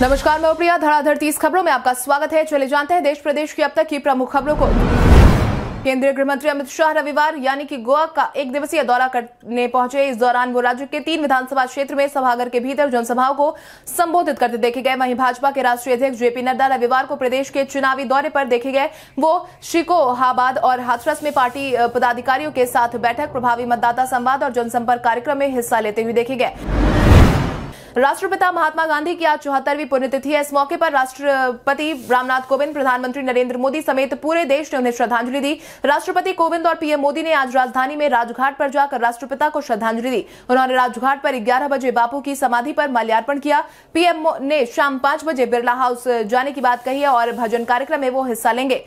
नमस्कार मैं प्रिया धड़ाधड़ तीस खबरों में आपका स्वागत है चले जानते हैं देश प्रदेश की अब तक की प्रमुख खबरों को केंद्रीय गृह मंत्री अमित शाह रविवार यानी कि गोवा का एक दिवसीय दौरा करने पहुंचे इस दौरान वो राज्य के तीन विधानसभा क्षेत्र में सभागार के भीतर जनसभाओं को संबोधित करते देखे गए वहीं भाजपा के राष्ट्रीय अध्यक्ष जेपी नड्डा रविवार को प्रदेश के चुनावी दौरे पर देखे गए वो शिकोहाबाद और हाथरस में पार्टी पदाधिकारियों के साथ बैठक प्रभावी मतदाता संवाद और जनसंपर्क कार्यक्रम में हिस्सा लेते हुए देखे गए राष्ट्रपिता महात्मा गांधी की आज चौहत्तरवीं पुण्यतिथि है इस मौके पर राष्ट्रपति रामनाथ कोविंद प्रधानमंत्री नरेंद्र मोदी समेत पूरे देश ने उन्हें श्रद्धांजलि दी राष्ट्रपति कोविंद और पीएम मोदी ने आज राजधानी में राजघाट पर जाकर राष्ट्रपिता को श्रद्धांजलि दी उन्होंने राजघाट पर ग्यारह बजे बापू की समाधि पर माल्यार्पण किया पीएम ने शाम पांच बजे बिरला हाउस जाने की बात कही है और भजन कार्यक्रम में वो हिस्सा लेंगे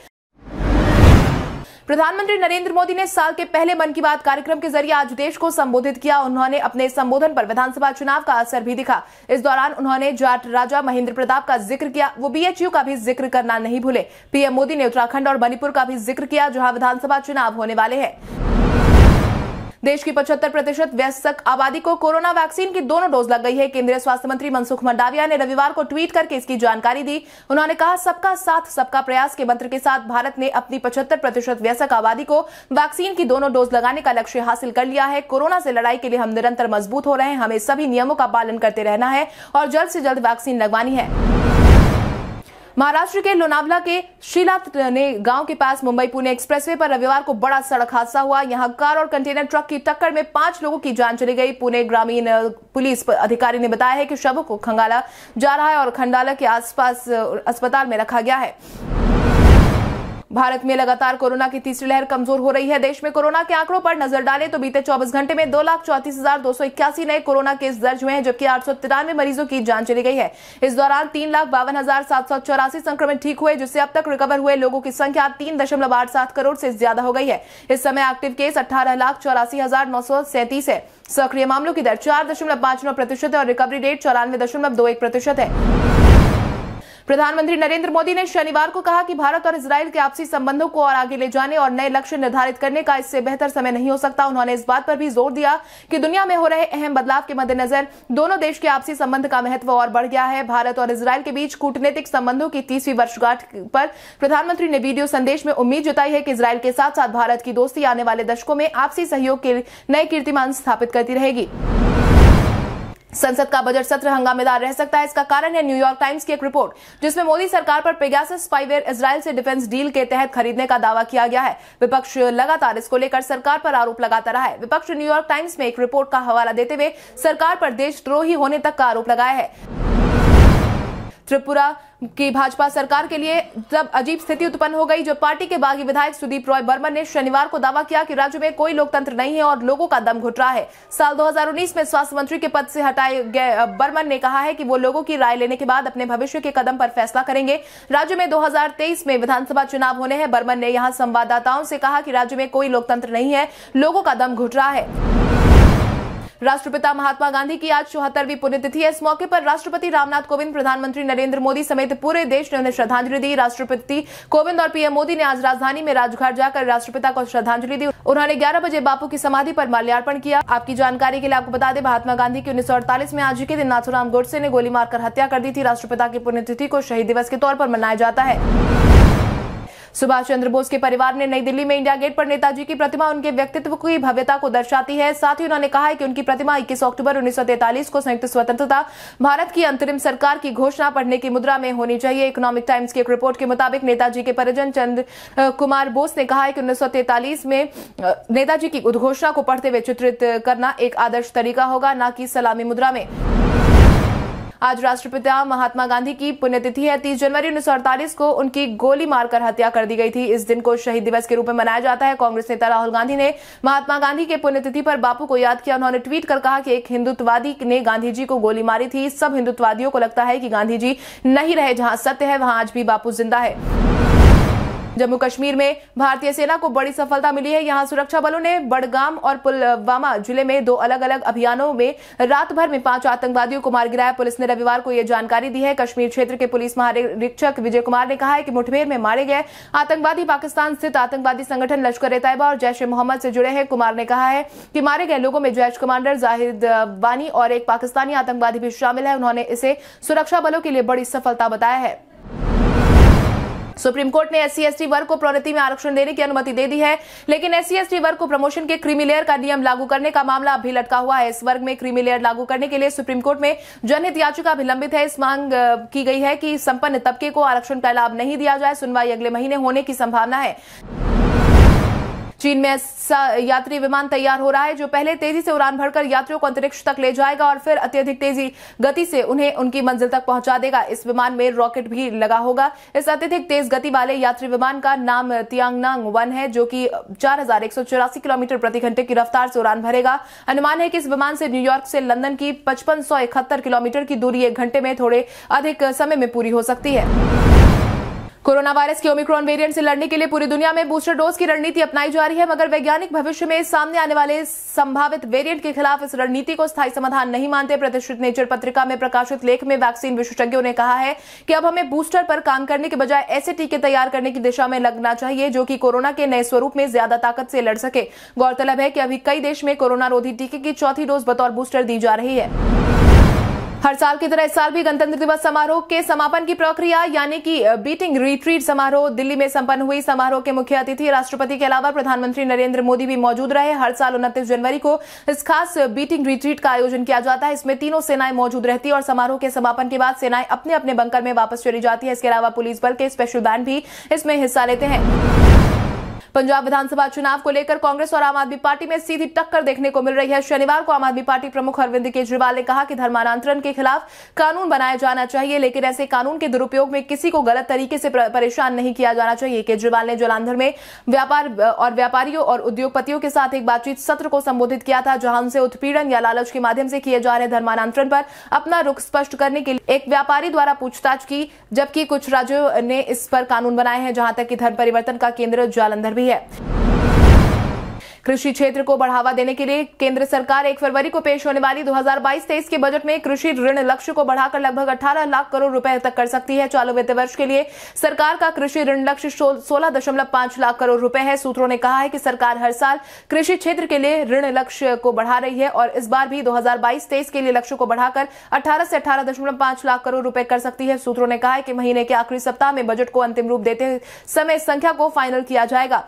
प्रधानमंत्री नरेंद्र मोदी ने साल के पहले मन की बात कार्यक्रम के जरिए आज देश को संबोधित किया उन्होंने अपने संबोधन पर विधानसभा चुनाव का असर भी दिखा इस दौरान उन्होंने जाट राजा महेंद्र प्रताप का जिक्र किया वो बीएचयू का भी जिक्र करना नहीं भूले पीएम मोदी ने उत्तराखंड और मणिपुर का भी जिक्र किया जहां विधानसभा चुनाव होने वाले हैं देश की पचहत्तर प्रतिशत व्यस्क आबादी को कोरोना वैक्सीन की दोनों डोज लग गई है केंद्रीय स्वास्थ्य मंत्री मनसुख मंडाविया ने रविवार को ट्वीट करके इसकी जानकारी दी उन्होंने कहा सबका साथ सबका प्रयास के मंत्र के साथ भारत ने अपनी पचहत्तर प्रतिशत वयस्क आबादी को वैक्सीन की दोनों डोज लगाने का लक्ष्य हासिल कर लिया है कोरोना से लड़ाई के लिए हम निरंतर मजबूत हो रहे हैं हमें सभी नियमों का पालन करते रहना है और जल्द से जल्द वैक्सीन लगवानी है महाराष्ट्र के लोनावला के शिला गांव के पास मुंबई पुणे एक्सप्रेसवे पर रविवार को बड़ा सड़क हादसा हुआ यहां कार और कंटेनर ट्रक की टक्कर में पांच लोगों की जान चली गई पुणे ग्रामीण पुलिस अधिकारी ने बताया है कि शवों को खंगाला जा रहा है और खंडाला के आसपास अस्पताल में रखा गया है भारत में लगातार कोरोना की तीसरी लहर कमजोर हो रही है देश में कोरोना के आंकड़ों पर नजर डालें तो बीते 24 घंटे में दो लाख चौंतीस हजार दो सौ इक्यासी नए कोरोना केस दर्ज हुए हैं जबकि आठ सौ तिरानवे मरीजों की जान चली गई है इस दौरान तीन लाख बावन हजार सात सौ चौरासी संक्रमित ठीक हुए जिससे अब तक रिकवर हुए लोगों की संख्या तीन दशमलव आठ सात करोड़ से ज्यादा हो गई है इस समय एक्टिव केस अठारह लाख चौरासी हजार नौ सौ सैंतीस है सक्रिय मामलों की दर चार दशमलव पांच नौ प्रतिशत है और रिकवरी रेट चौरानवे दशमलव दो एक प्रतिशत है प्रधानमंत्री नरेंद्र मोदी ने शनिवार को कहा कि भारत और इसराइल के आपसी संबंधों को और आगे ले जाने और नए लक्ष्य निर्धारित करने का इससे बेहतर समय नहीं हो सकता उन्होंने इस बात पर भी जोर दिया कि दुनिया में हो रहे अहम बदलाव के मद्देनजर दोनों देश के आपसी संबंध का महत्व और बढ़ गया है भारत और इसराइल के बीच कूटनीतिक संबंधों की तीसवीं वर्षगांठ पर प्रधानमंत्री ने वीडियो संदेश में उम्मीद जताई है कि इसराइल के साथ साथ भारत की दोस्ती आने वाले दशकों में आपसी सहयोग के नए कीर्तिमान स्थापित करती रहेगी संसद का बजट सत्र हंगामेदार रह सकता है इसका कारण है न्यूयॉर्क टाइम्स की एक रिपोर्ट जिसमें मोदी सरकार पर पेगास स्पाइवेयर इसराइल से डिफेंस डील के तहत खरीदने का दावा किया गया है विपक्ष लगातार इसको लेकर सरकार पर आरोप लगाता रहा है विपक्ष न्यूयॉर्क टाइम्स में एक रिपोर्ट का हवाला देते हुए सरकार पर देशद्रोही होने तक का आरोप लगाया है त्रिपुरा की भाजपा सरकार के लिए तब अजीब स्थिति उत्पन्न हो गई जब पार्टी के बागी विधायक सुदीप रॉय बर्मन ने शनिवार को दावा किया कि राज्य में कोई लोकतंत्र नहीं है और लोगों का दम घुट रहा है साल 2019 में स्वास्थ्य मंत्री के पद से हटाए गए बर्मन ने कहा है कि वो लोगों की राय लेने के बाद अपने भविष्य के कदम पर फैसला करेंगे राज्य में दो में विधानसभा चुनाव होने हैं बर्मन ने यहाँ संवाददाताओं से कहा कि राज्य में कोई लोकतंत्र नहीं है लोगों का दम घुट रहा है राष्ट्रपिता महात्मा गांधी की आज चौहत्तरवीं पुण्यतिथि है इस मौके पर राष्ट्रपति रामनाथ कोविंद प्रधानमंत्री नरेंद्र मोदी समेत पूरे देश ने उन्हें श्रद्धांजलि दी राष्ट्रपति कोविंद और पीएम मोदी ने आज राजधानी में राजघाट जाकर राष्ट्रपिता को श्रद्धांजलि दी उन्होंने ग्यारह बजे बापू की समाधि पर माल्यार्पण किया आपकी जानकारी के लिए आपको बता दें महात्मा गांधी की उन्नीस में आज के दिन नाथुराम गोडसे ने गोली मारकर हत्या कर दी थी राष्ट्रपिता की पुण्यतिथि को शहीद दिवस के तौर पर मनाया जाता है सुभाष चंद्र बोस के परिवार ने नई दिल्ली में इंडिया गेट पर नेताजी की प्रतिमा उनके व्यक्तित्व की भव्यता को दर्शाती है साथ ही उन्होंने कहा है कि उनकी प्रतिमा इक्कीस अक्टूबर उन्नीस को संयुक्त स्वतंत्रता भारत की अंतरिम सरकार की घोषणा पढ़ने की मुद्रा में होनी चाहिए इकोनॉमिक टाइम्स की एक रिपोर्ट के मुताबिक नेताजी के परिजन चंद्र कुमार बोस ने कहा है कि उन्नीस में नेताजी की उद्घोषणा को पढ़ते हुए चित्रित करना एक आदर्श तरीका होगा न कि सलामी मुद्रा में आज राष्ट्रपिता महात्मा गांधी की पुण्यतिथि है तीस जनवरी उन्नीस को उनकी गोली मारकर हत्या कर दी गई थी इस दिन को शहीद दिवस के रूप में मनाया जाता है कांग्रेस नेता राहुल गांधी ने महात्मा गांधी के पुण्यतिथि पर बापू को याद किया उन्होंने ट्वीट कर कहा कि एक हिन्दुत्वादी ने गांधी जी को गोली मारी थी सब हिन्दुत्वादियों को लगता है कि गांधी जी नहीं रहे जहां सत्य है वहां आज भी बापू जिंदा है जम्मू कश्मीर में भारतीय सेना को बड़ी सफलता मिली है यहाँ सुरक्षा बलों ने बड़गाम और पुलवामा जिले में दो अलग अलग अभियानों में रात भर में पांच आतंकवादियों को मार गिराया पुलिस ने रविवार को यह जानकारी दी है कश्मीर क्षेत्र के पुलिस महानिरीक्षक विजय कुमार ने कहा है कि मुठभेड़ में मारे गए आतंकवादी पाकिस्तान स्थित आतंकवादी संगठन लश्कर ए तैयबा और जैश ए मोहम्मद से जुड़े हैं कुमार ने कहा है कि मारे गए लोगों में जैश कमांडर जाहिद वानी और एक पाकिस्तानी आतंकवादी भी शामिल है उन्होंने इसे सुरक्षा बलों के लिए बड़ी सफलता बताया है सुप्रीम कोर्ट ने एससी एसटी वर्ग को प्रोन्नति में आरक्षण देने की अनुमति दे दी है लेकिन एससी एसटी वर्ग को प्रमोशन के लेयर का नियम लागू करने का मामला अभी लटका हुआ है इस वर्ग में लेयर लागू करने के लिए सुप्रीम कोर्ट में जनहित याचिका भी लंबित है इस मांग की गई है कि संपन्न तबके को आरक्षण का लाभ नहीं दिया जाए सुनवाई अगले महीने होने की संभावना है चीन में ऐसा यात्री विमान तैयार हो रहा है जो पहले तेजी से उड़ान भरकर यात्रियों को अंतरिक्ष तक ले जाएगा और फिर अत्यधिक तेजी गति से उन्हें उनकी मंजिल तक पहुंचा देगा इस विमान में रॉकेट भी लगा होगा इस अत्यधिक तेज गति वाले यात्री विमान का नाम तियांगनांग वन है जो कि चार किलोमीटर प्रति घंटे की रफ्तार से उड़ान भरेगा अनुमान है कि इस विमान से न्यूयॉर्क से लंदन की पचपन किलोमीटर की दूरी एक घंटे में थोड़े अधिक समय में पूरी हो सकती है कोरोना वायरस के ओमिक्रॉन वेरिएंट से लड़ने के लिए पूरी दुनिया में बूस्टर डोज की रणनीति अपनाई जा रही है मगर वैज्ञानिक भविष्य में सामने आने वाले संभावित वेरिएंट के खिलाफ इस रणनीति को स्थायी समाधान नहीं मानते प्रतिष्ठित नेचर पत्रिका में प्रकाशित लेख में वैक्सीन विशेषज्ञों ने कहा है कि अब हमें बूस्टर पर काम करने के बजाय ऐसे टीके तैयार करने की दिशा में लगना चाहिए जो कि कोरोना के नए स्वरूप में ज्यादा ताकत से लड़ सके गौरतलब है कि अभी कई देश में कोरोना रोधी टीके की चौथी डोज बतौर बूस्टर दी जा रही है हर साल की तरह इस साल भी गणतंत्र दिवस समारोह के समापन की प्रक्रिया यानी कि बीटिंग रिट्रीट समारोह दिल्ली में संपन्न हुई समारोह के मुख्य अतिथि राष्ट्रपति के अलावा प्रधानमंत्री नरेंद्र मोदी भी मौजूद रहे हर साल उनतीस जनवरी को इस खास बीटिंग रिट्रीट का आयोजन किया जाता है इसमें तीनों सेनाएं मौजूद रहती है और समारोह के समापन के बाद सेनाएं अपने अपने बंकर में वापस चली जाती है इसके अलावा पुलिस बल के स्पेशल बैंड भी इसमें हिस्सा लेते हैं पंजाब विधानसभा चुनाव को लेकर कांग्रेस और आम आदमी पार्टी में सीधी टक्कर देखने को मिल रही है शनिवार को आम आदमी पार्टी प्रमुख अरविंद केजरीवाल ने कहा कि धर्मांतरण के खिलाफ कानून बनाया जाना चाहिए लेकिन ऐसे कानून के दुरुपयोग में किसी को गलत तरीके से परेशान नहीं किया जाना चाहिए केजरीवाल ने जलांधर में व्यापार और व्यापारियों और उद्योगपतियों के साथ एक बातचीत सत्र को संबोधित किया था जहां उनसे उत्पीड़न या लालच के माध्यम से किए जा रहे धर्मांतरण पर अपना रुख स्पष्ट करने के लिए एक व्यापारी द्वारा पूछताछ की जबकि कुछ राज्यों ने इस पर कानून बनाए हैं जहां तक कि धर्म परिवर्तन का केंद्र जालंधर भी be कृषि क्षेत्र को बढ़ावा देने के लिए केंद्र सरकार एक फरवरी को पेश होने वाली 2022-23 के बजट में कृषि ऋण लक्ष्य को बढ़ाकर लगभग 18 लाख करोड़ रुपए तक कर सकती है चालू वित्त वर्ष के लिए सरकार का कृषि ऋण लक्ष्य सोलह लाख करोड़ रुपए है सूत्रों ने कहा है कि सरकार हर साल कृषि क्षेत्र के लिए ऋण लक्ष्य को बढ़ा रही है और इस बार भी 2022-23 के लिए लक्ष्य को बढ़ाकर 18 से 18.5 लाख करोड़ रुपए कर सकती है सूत्रों ने कहा है कि महीने के आखिरी सप्ताह में बजट को अंतिम रूप देते समय संख्या को फाइनल किया जाएगा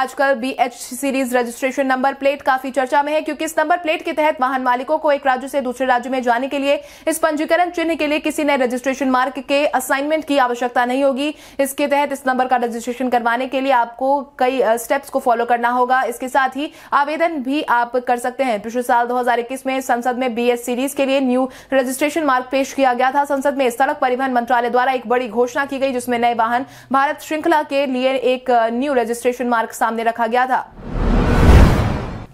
आजकल B H series registration number plate काफी चर्चा में है क्योंकि इस नंबर प्लेट के तहत वाहन मालिकों को एक राज्य से दूसरे राज्य में जाने के लिए इस पंजीकरण चिन्ह के लिए किसी नए रजिस्ट्रेशन मार्ग के असाइनमेंट की आवश्यकता नहीं होगी इसके तहत इस नंबर का रजिस्ट्रेशन करवाने के लिए आपको कई स्टेप्स को फॉलो करना होगा इसके साथ ही आवेदन भी आप कर सकते हैं पिछले साल दो में संसद में बीएच सीरीज के लिए न्यू रजिस्ट्रेशन मार्ग पेश किया गया था संसद में सड़क परिवहन मंत्रालय द्वारा एक बड़ी घोषणा की गई जिसमें नए वाहन भारत श्रृंखला के लिए एक न्यू रजिस्ट्रेशन मार्ग सामने रखा गया था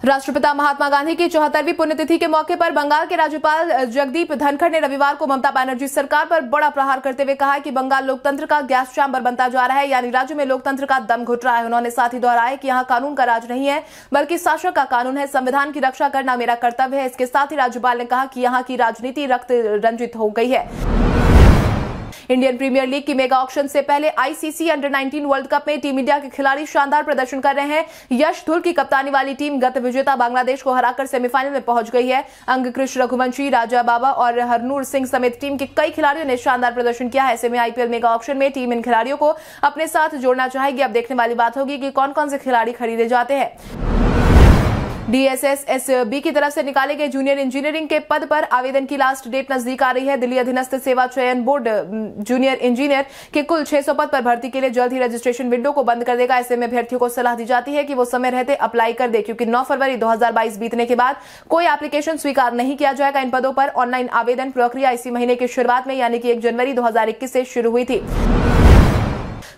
राष्ट्रपिता महात्मा गांधी की चौहत्तरवीं पुण्यतिथि के मौके पर बंगाल के राज्यपाल जगदीप धनखड़ ने रविवार को ममता बनर्जी सरकार पर बड़ा प्रहार करते हुए कहा कि बंगाल लोकतंत्र का गैस चैम्बर बनता जा रहा है यानी राज्य में लोकतंत्र का दम घुट रहा है उन्होंने साथ ही दोहराया कि यहाँ कानून का राज नहीं है बल्कि शासक का कानून है संविधान की रक्षा करना मेरा कर्तव्य है इसके साथ ही राज्यपाल ने कहा कि यहाँ की राजनीति रक्त रंजित हो गई है इंडियन प्रीमियर लीग की मेगा ऑक्शन से पहले आईसीसी अंडर 19 वर्ल्ड कप में टीम इंडिया के खिलाड़ी शानदार प्रदर्शन कर रहे हैं यश धुल की कप्तानी वाली टीम गत विजेता बांग्लादेश को हराकर सेमीफाइनल में पहुंच गई है कृष्ण रघुवंशी राजा बाबा और हरनूर सिंह समेत टीम के कई खिलाड़ियों ने शानदार प्रदर्शन किया है ऐसे में आईपीएल मेगा ऑप्शन में टीम इन खिलाड़ियों को अपने साथ जोड़ना चाहेगी अब देखने वाली बात होगी कि कौन कौन से खिलाड़ी खरीदे जाते हैं डीएसएसएसबी की तरफ से निकाले गए जूनियर इंजीनियरिंग के पद पर आवेदन की लास्ट डेट नजदीक आ रही है दिल्ली अधीनस्थ सेवा चयन बोर्ड जूनियर इंजीनियर के कुल 600 पद पर भर्ती के लिए जल्द ही रजिस्ट्रेशन विंडो को बंद कर देगा ऐसे में अभ्यर्थियों को सलाह दी जाती है कि वो समय रहते अप्लाई कर दे क्योंकि नौ फरवरी दो बीतने के बाद कोई एप्लीकेशन स्वीकार नहीं किया जाएगा इन पदों पर ऑनलाइन आवेदन प्रक्रिया इसी महीने की शुरूआत में यानी कि एक जनवरी दो से शुरू हुई थी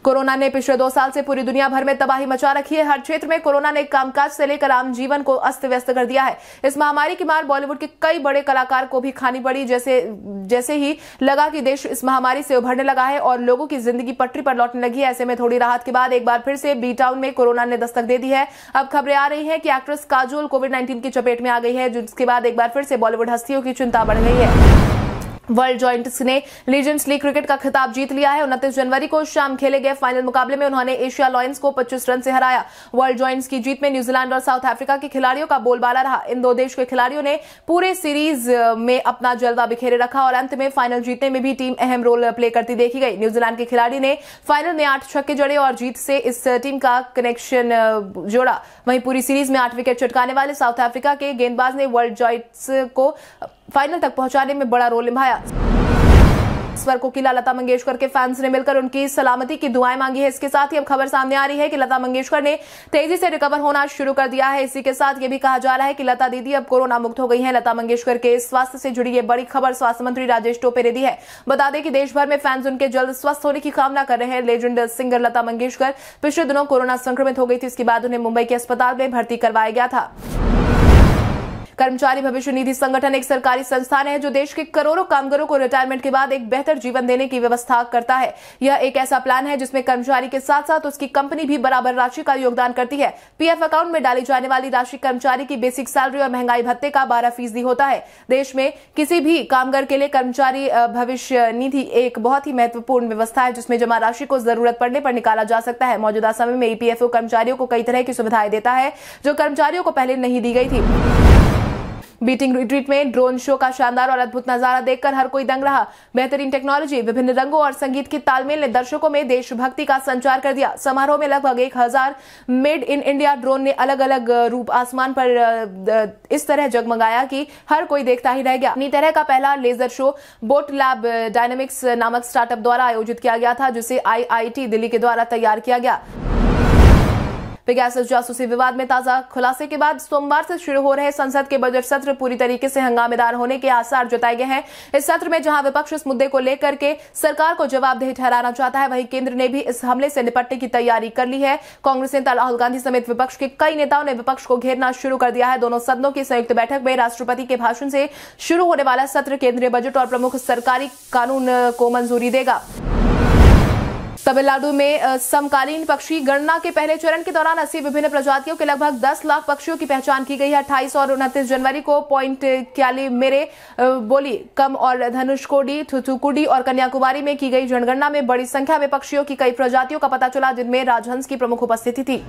कोरोना ने पिछले दो साल से पूरी दुनिया भर में तबाही मचा रखी है हर क्षेत्र में कोरोना ने कामकाज से लेकर आम जीवन को अस्त व्यस्त कर दिया है इस महामारी की मार बॉलीवुड के कई बड़े कलाकार को भी खानी पड़ी जैसे जैसे ही लगा कि देश इस महामारी से उभरने लगा है और लोगों की जिंदगी पटरी पर लौटने लगी है ऐसे में थोड़ी राहत के बाद एक बार फिर से बी टाउन में कोरोना ने दस्तक दे दी है अब खबरें आ रही है कि एक्ट्रेस काजोल कोविड नाइन्टीन की चपेट में आ गई है जिसके बाद एक बार फिर से बॉलीवुड हस्तियों की चिंता बढ़ गई है वर्ल्ड जॉइंट्स ने लीजेंड्स लीग क्रिकेट का खिताब जीत लिया है उनतीस जनवरी को शाम खेले गए फाइनल मुकाबले में उन्होंने एशिया लॉयंस को 25 रन से हराया वर्ल्ड जॉइंट्स की जीत में न्यूजीलैंड और साउथ अफ्रीका के खिलाड़ियों का बोलबाला रहा इन दो देश के खिलाड़ियों ने पूरे सीरीज में अपना जलवा बिखेरे रखा और अंत में फाइनल जीतने में भी टीम अहम रोल प्ले करती देखी गई न्यूजीलैंड के खिलाड़ी ने फाइनल में आठ छक्के जड़े और जीत से इस टीम का कनेक्शन जोड़ा वहीं पूरी सीरीज में आठ विकेट चटकाने वाले साउथ अफ्रीका के गेंदबाज ने वर्ल्ड जॉइंट्स को फाइनल तक पहुंचाने में बड़ा रोल निभाया स्वर कोकिला लता मंगेशकर के फैंस ने मिलकर उनकी सलामती की दुआएं मांगी है इसके साथ ही अब खबर सामने आ रही है कि लता मंगेशकर ने तेजी से रिकवर होना शुरू कर दिया है इसी के साथ ये भी कहा जा रहा है कि लता दीदी अब कोरोना मुक्त हो गई हैं लता मंगेशकर के स्वास्थ्य से जुड़ी ये बड़ी खबर स्वास्थ्य मंत्री राजेश टोपे ने दी है बता दें कि देशभर में फैंस उनके जल्द स्वस्थ होने की कामना कर रहे हैं लेजेंड सिंगर लता मंगेशकर पिछले दिनों कोरोना संक्रमित हो गई थी इसके बाद उन्हें मुंबई के अस्पताल में भर्ती करवाया गया था कर्मचारी भविष्य निधि संगठन एक सरकारी संस्थान है जो देश के करोड़ों कामगारों को रिटायरमेंट के बाद एक बेहतर जीवन देने की व्यवस्था करता है यह एक ऐसा प्लान है जिसमें कर्मचारी के साथ साथ उसकी कंपनी भी बराबर राशि का योगदान करती है पीएफ अकाउंट में डाली जाने वाली राशि कर्मचारी की बेसिक सैलरी और महंगाई भत्ते का बारह फीसदी होता है देश में किसी भी कामगार के लिए कर्मचारी भविष्य निधि एक बहुत ही महत्वपूर्ण व्यवस्था है जिसमें जमा राशि को जरूरत पड़ने पर निकाला जा सकता है मौजूदा समय में ईपीएफओ e कर्मचारियों को कई तरह की सुविधाएं देता है जो कर्मचारियों को पहले नहीं दी गई थी बीटिंग रिट्रीट में ड्रोन शो का शानदार और अद्भुत नजारा देखकर हर कोई दंग रहा बेहतरीन टेक्नोलॉजी विभिन्न रंगों और संगीत के तालमेल ने दर्शकों में देशभक्ति का संचार कर दिया समारोह में लगभग एक हजार मेड इन इंडिया ड्रोन ने अलग अलग रूप आसमान पर इस तरह जगमगाया कि हर कोई देखता ही रह गया अपनी तरह का पहला laser show Botlab Dynamics नामक स्टार्टअप द्वारा आयोजित किया गया था जिसे आईआईटी दिल्ली के द्वारा तैयार किया गया पेगासस जासूसी विवाद में ताजा खुलासे के बाद सोमवार से शुरू हो रहे संसद के बजट सत्र पूरी तरीके से हंगामेदार होने के आसार जताए गए हैं इस सत्र में जहां विपक्ष इस मुद्दे को लेकर के सरकार को जवाबदेही ठहराना चाहता है वहीं केंद्र ने भी इस हमले से निपटने की तैयारी कर ली है कांग्रेस नेता राहुल गांधी समेत विपक्ष के कई नेताओं ने विपक्ष को घेरना शुरू कर दिया है दोनों सदनों की संयुक्त बैठक में राष्ट्रपति के भाषण से शुरू होने वाला सत्र केंद्रीय बजट और प्रमुख सरकारी कानून को मंजूरी देगा तमिलनाडु में समकालीन पक्षी गणना के पहले चरण के दौरान अस्सी विभिन्न प्रजातियों के लगभग 10 लाख पक्षियों की पहचान की गई है अट्ठाईस और उनतीस जनवरी को पॉइंट क्याली मेरे बोली कम और धनुषकोडी थुथुकुडी और कन्याकुमारी में की गई जनगणना में बड़ी संख्या में पक्षियों की कई प्रजातियों का पता चला जिनमें राजहंस की प्रमुख उपस्थिति थी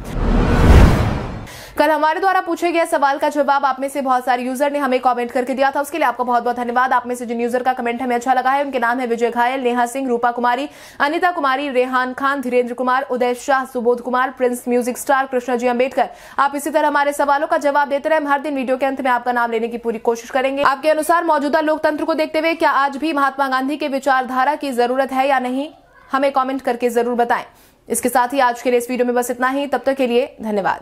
कल हमारे द्वारा पूछे गए सवाल का जवाब आप में से बहुत सारे यूजर ने हमें कॉमेंट करके दिया था उसके लिए आपका बहुत बहुत धन्यवाद आप में से जिन यूजर का कमेंट हमें अच्छा लगा है उनके नाम है Vijay Ghayal Neha Singh Rupa Kumari Anita Kumari Rehan Khan Dhirendra Kumar Uday Shah Subodh Kumar Prince Music Star Krishna ji Ambedkar आप इसी तरह हमारे सवालों का जवाब देते रहे हम हर दिन वीडियो के अंत में आपका नाम लेने की पूरी कोशिश करेंगे आपके अनुसार मौजूदा लोकतंत्र को देखते हुए क्या आज भी महात्मा गांधी के विचारधारा की जरूरत है या नहीं हमें कमेंट करके जरूर बताएं इसके साथ ही आज के लिए इस वीडियो में बस इतना ही तब तक के लिए धन्यवाद